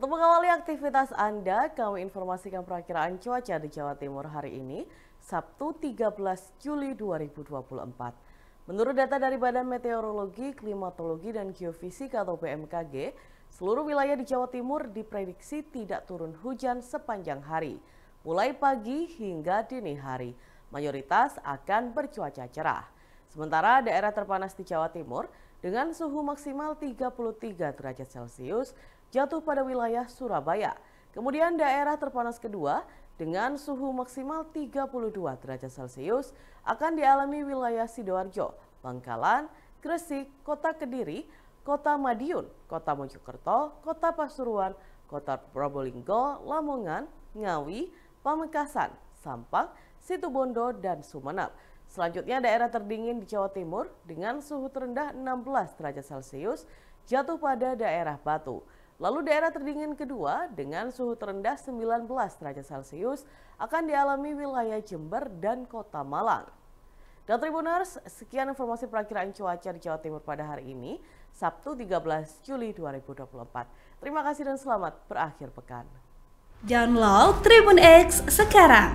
Untuk mengawali aktivitas Anda, kami informasikan perakiraan cuaca di Jawa Timur hari ini, Sabtu 13 Juli 2024. Menurut data dari Badan Meteorologi, Klimatologi, dan Geofisika atau BMKG, seluruh wilayah di Jawa Timur diprediksi tidak turun hujan sepanjang hari, mulai pagi hingga dini hari. Mayoritas akan bercuaca cerah. Sementara daerah terpanas di Jawa Timur dengan suhu maksimal 33 derajat Celcius jatuh pada wilayah Surabaya. Kemudian daerah terpanas kedua dengan suhu maksimal 32 derajat Celcius akan dialami wilayah Sidoarjo, Bangkalan, Gresik, Kota Kediri, Kota Madiun, Kota Mojokerto, Kota Pasuruan, Kota Probolinggo, Lamongan, Ngawi, Pamekasan, Sampang, Situbondo, dan Sumenep. Selanjutnya daerah terdingin di Jawa Timur dengan suhu terendah 16 derajat Celcius jatuh pada daerah Batu. Lalu daerah terdingin kedua dengan suhu terendah 19 derajat Celcius akan dialami wilayah Jember dan Kota Malang. Dan Tribuners, sekian informasi perakiraan cuaca di Jawa Timur pada hari ini, Sabtu 13 Juli 2024. Terima kasih dan selamat berakhir pekan. Download Tribun X sekarang